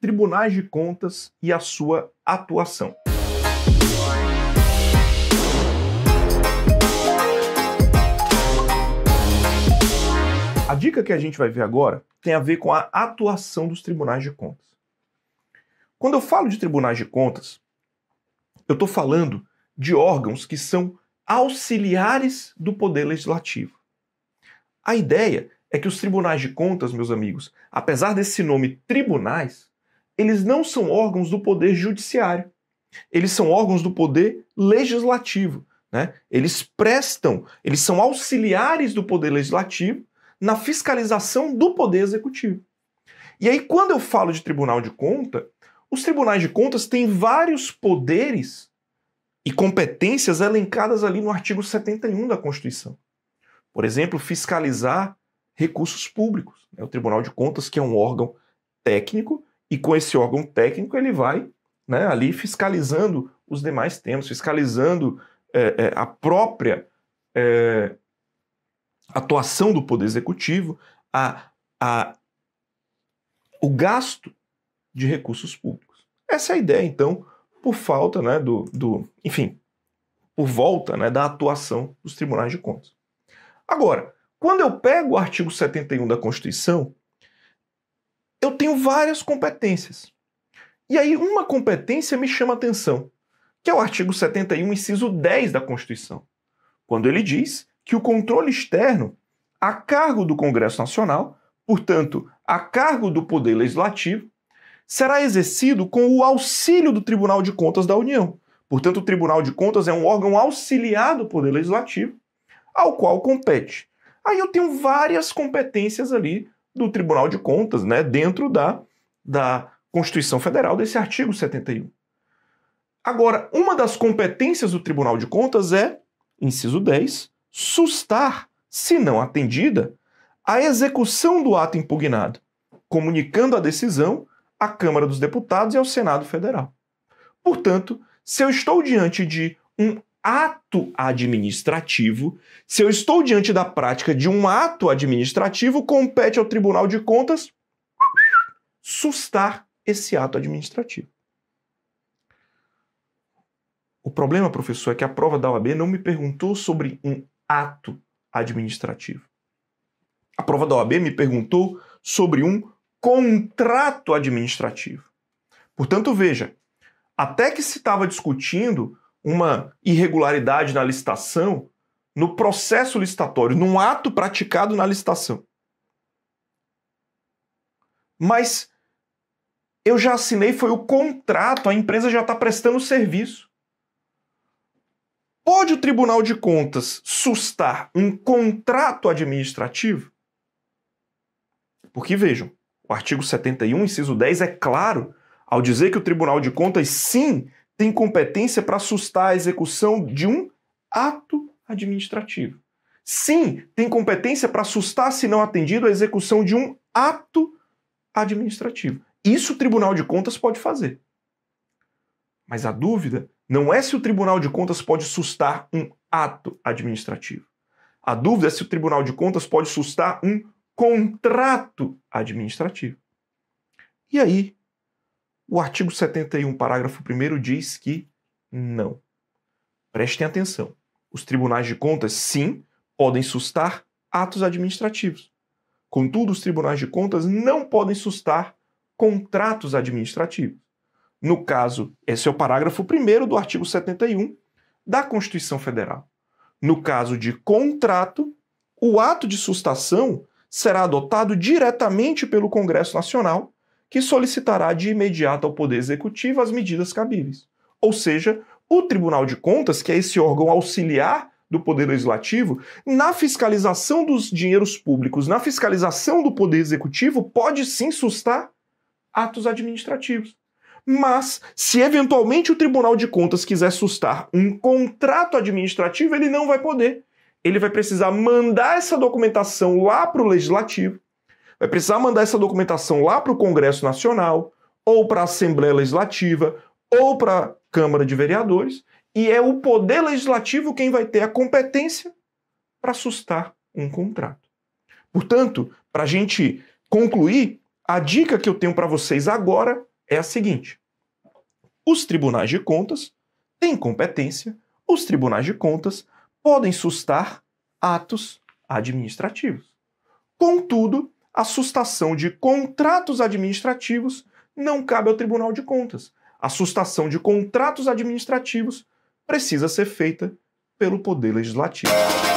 tribunais de contas e a sua atuação. A dica que a gente vai ver agora tem a ver com a atuação dos tribunais de contas. Quando eu falo de tribunais de contas, eu estou falando de órgãos que são auxiliares do poder legislativo. A ideia é que os tribunais de contas, meus amigos, apesar desse nome tribunais, eles não são órgãos do poder judiciário. Eles são órgãos do poder legislativo. Né? Eles prestam, eles são auxiliares do poder legislativo na fiscalização do poder executivo. E aí, quando eu falo de tribunal de conta, os tribunais de contas têm vários poderes e competências elencadas ali no artigo 71 da Constituição. Por exemplo, fiscalizar recursos públicos. É O Tribunal de Contas, que é um órgão técnico, e com esse órgão técnico ele vai né, ali fiscalizando os demais temas, fiscalizando é, é, a própria é, atuação do Poder Executivo, a, a, o gasto de recursos públicos. Essa é a ideia, então, por falta né, do, do. Enfim, por volta né, da atuação dos tribunais de contas. Agora, quando eu pego o artigo 71 da Constituição, eu tenho várias competências. E aí uma competência me chama atenção, que é o artigo 71, inciso 10 da Constituição, quando ele diz que o controle externo a cargo do Congresso Nacional, portanto, a cargo do Poder Legislativo, será exercido com o auxílio do Tribunal de Contas da União. Portanto, o Tribunal de Contas é um órgão auxiliar do Poder Legislativo, ao qual compete. Aí eu tenho várias competências ali do Tribunal de Contas, né, dentro da, da Constituição Federal, desse artigo 71. Agora, uma das competências do Tribunal de Contas é, inciso 10, sustar, se não atendida, a execução do ato impugnado, comunicando a decisão à Câmara dos Deputados e ao Senado Federal. Portanto, se eu estou diante de um ato administrativo, se eu estou diante da prática de um ato administrativo, compete ao Tribunal de Contas sustar esse ato administrativo. O problema, professor, é que a prova da OAB não me perguntou sobre um ato administrativo. A prova da OAB me perguntou sobre um contrato administrativo. Portanto, veja, até que se estava discutindo uma irregularidade na licitação, no processo licitatório, num ato praticado na licitação. Mas eu já assinei, foi o contrato, a empresa já está prestando o serviço. Pode o Tribunal de Contas sustar um contrato administrativo? Porque vejam, o artigo 71, inciso 10, é claro ao dizer que o Tribunal de Contas, sim, tem competência para sustar a execução de um ato administrativo. Sim, tem competência para sustar, se não atendido, a execução de um ato administrativo. Isso o Tribunal de Contas pode fazer. Mas a dúvida não é se o Tribunal de Contas pode sustar um ato administrativo. A dúvida é se o Tribunal de Contas pode sustar um contrato administrativo. E aí o artigo 71, parágrafo 1 diz que não. Prestem atenção. Os tribunais de contas, sim, podem sustar atos administrativos. Contudo, os tribunais de contas não podem sustar contratos administrativos. No caso, esse é o parágrafo 1 do artigo 71 da Constituição Federal. No caso de contrato, o ato de sustação será adotado diretamente pelo Congresso Nacional que solicitará de imediato ao Poder Executivo as medidas cabíveis. Ou seja, o Tribunal de Contas, que é esse órgão auxiliar do Poder Legislativo, na fiscalização dos dinheiros públicos, na fiscalização do Poder Executivo, pode sim sustar atos administrativos. Mas, se eventualmente o Tribunal de Contas quiser sustar um contrato administrativo, ele não vai poder. Ele vai precisar mandar essa documentação lá para o Legislativo, Vai precisar mandar essa documentação lá para o Congresso Nacional, ou para a Assembleia Legislativa, ou para a Câmara de Vereadores, e é o Poder Legislativo quem vai ter a competência para sustar um contrato. Portanto, para a gente concluir, a dica que eu tenho para vocês agora é a seguinte: os tribunais de contas têm competência, os tribunais de contas podem sustar atos administrativos. Contudo, a sustação de contratos administrativos não cabe ao Tribunal de Contas. A sustação de contratos administrativos precisa ser feita pelo Poder Legislativo.